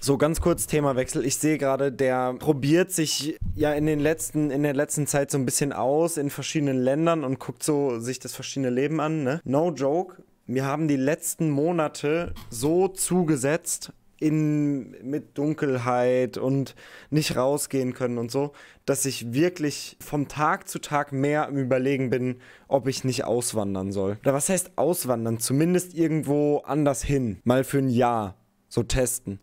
So, ganz kurz Themawechsel. Ich sehe gerade, der probiert sich ja in, den letzten, in der letzten Zeit so ein bisschen aus in verschiedenen Ländern und guckt so sich das verschiedene Leben an. Ne? No joke, mir haben die letzten Monate so zugesetzt in, mit Dunkelheit und nicht rausgehen können und so, dass ich wirklich vom Tag zu Tag mehr im Überlegen bin, ob ich nicht auswandern soll. Oder was heißt auswandern? Zumindest irgendwo anders hin. Mal für ein Jahr. So testen.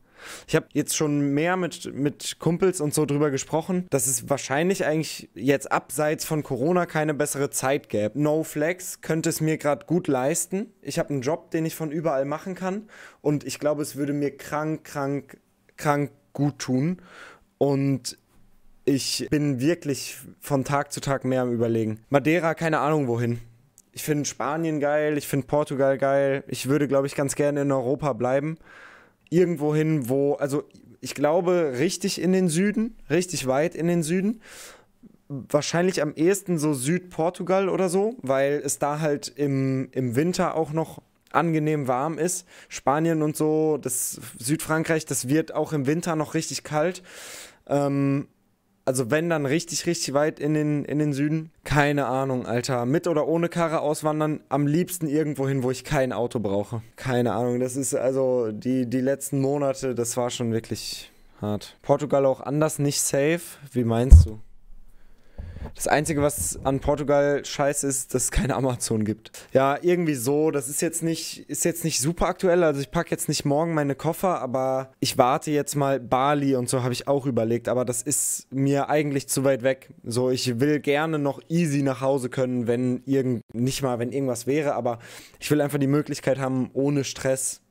Ich habe jetzt schon mehr mit, mit Kumpels und so drüber gesprochen, dass es wahrscheinlich eigentlich jetzt abseits von Corona keine bessere Zeit gäbe. No Flex könnte es mir gerade gut leisten. Ich habe einen Job, den ich von überall machen kann und ich glaube, es würde mir krank, krank, krank gut tun. Und ich bin wirklich von Tag zu Tag mehr am Überlegen. Madeira, keine Ahnung wohin. Ich finde Spanien geil, ich finde Portugal geil. Ich würde, glaube ich, ganz gerne in Europa bleiben irgendwo hin, wo, also ich glaube, richtig in den Süden, richtig weit in den Süden. Wahrscheinlich am ehesten so Südportugal oder so, weil es da halt im, im Winter auch noch angenehm warm ist. Spanien und so, das Südfrankreich, das wird auch im Winter noch richtig kalt. Ähm, also wenn dann richtig, richtig weit in den, in den Süden. Keine Ahnung, Alter. Mit oder ohne Karre auswandern, am liebsten irgendwo hin, wo ich kein Auto brauche. Keine Ahnung, das ist also die, die letzten Monate, das war schon wirklich hart. Portugal auch anders, nicht safe. Wie meinst du? Das Einzige, was an Portugal scheiße ist, dass es keine Amazon gibt. Ja, irgendwie so. Das ist jetzt nicht, ist jetzt nicht super aktuell. Also ich packe jetzt nicht morgen meine Koffer, aber ich warte jetzt mal Bali und so habe ich auch überlegt. Aber das ist mir eigentlich zu weit weg. So, ich will gerne noch easy nach Hause können, wenn irgend, nicht mal, wenn irgendwas wäre, aber ich will einfach die Möglichkeit haben, ohne Stress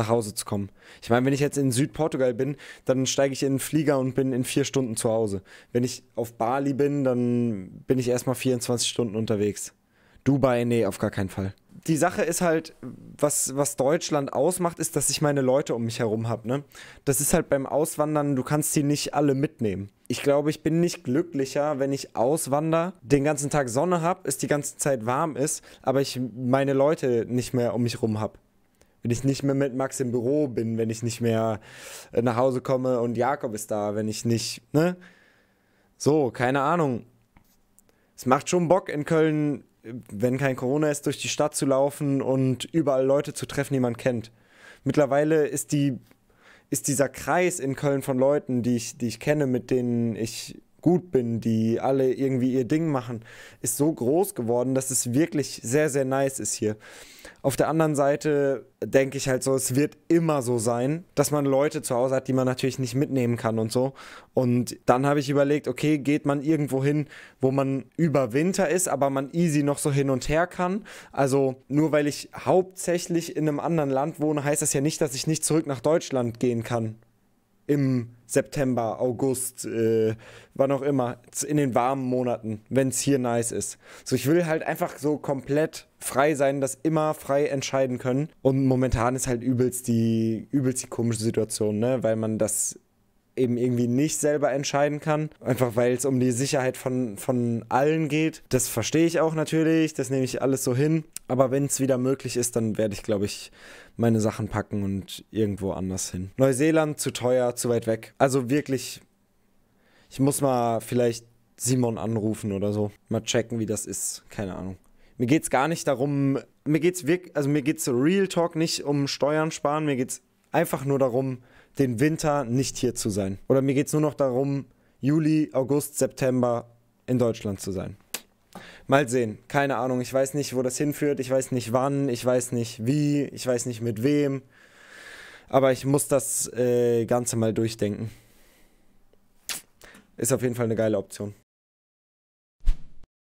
nach Hause zu kommen. Ich meine, wenn ich jetzt in Südportugal bin, dann steige ich in den Flieger und bin in vier Stunden zu Hause. Wenn ich auf Bali bin, dann bin ich erstmal 24 Stunden unterwegs. Dubai, nee, auf gar keinen Fall. Die Sache ist halt, was, was Deutschland ausmacht, ist, dass ich meine Leute um mich herum habe. Ne? Das ist halt beim Auswandern, du kannst sie nicht alle mitnehmen. Ich glaube, ich bin nicht glücklicher, wenn ich auswandere, den ganzen Tag Sonne habe, es die ganze Zeit warm ist, aber ich meine Leute nicht mehr um mich herum habe wenn ich nicht mehr mit Max im Büro bin, wenn ich nicht mehr äh, nach Hause komme und Jakob ist da, wenn ich nicht, ne? So, keine Ahnung. Es macht schon Bock in Köln, wenn kein Corona ist, durch die Stadt zu laufen und überall Leute zu treffen, die man kennt. Mittlerweile ist die ist dieser Kreis in Köln von Leuten, die ich, die ich kenne, mit denen ich gut bin, die alle irgendwie ihr Ding machen, ist so groß geworden, dass es wirklich sehr, sehr nice ist hier. Auf der anderen Seite denke ich halt so, es wird immer so sein, dass man Leute zu Hause hat, die man natürlich nicht mitnehmen kann und so. Und dann habe ich überlegt, okay, geht man irgendwo hin, wo man über Winter ist, aber man easy noch so hin und her kann. Also nur weil ich hauptsächlich in einem anderen Land wohne, heißt das ja nicht, dass ich nicht zurück nach Deutschland gehen kann im September, August, äh, wann auch immer, in den warmen Monaten, wenn es hier nice ist. So, ich will halt einfach so komplett frei sein, das immer frei entscheiden können. Und momentan ist halt übelst die, übelst die komische Situation, ne? Weil man das eben irgendwie nicht selber entscheiden kann. Einfach weil es um die Sicherheit von, von allen geht. Das verstehe ich auch natürlich, das nehme ich alles so hin. Aber wenn es wieder möglich ist, dann werde ich, glaube ich, meine Sachen packen und irgendwo anders hin. Neuseeland zu teuer, zu weit weg. Also wirklich, ich muss mal vielleicht Simon anrufen oder so. Mal checken, wie das ist. Keine Ahnung. Mir geht es gar nicht darum, mir geht's wirklich, also mir geht's Real Talk nicht um Steuern sparen, mir geht es einfach nur darum, den Winter nicht hier zu sein. Oder mir geht es nur noch darum, Juli, August, September in Deutschland zu sein. Mal sehen, keine Ahnung, ich weiß nicht, wo das hinführt, ich weiß nicht wann, ich weiß nicht wie, ich weiß nicht mit wem, aber ich muss das äh, Ganze mal durchdenken. Ist auf jeden Fall eine geile Option.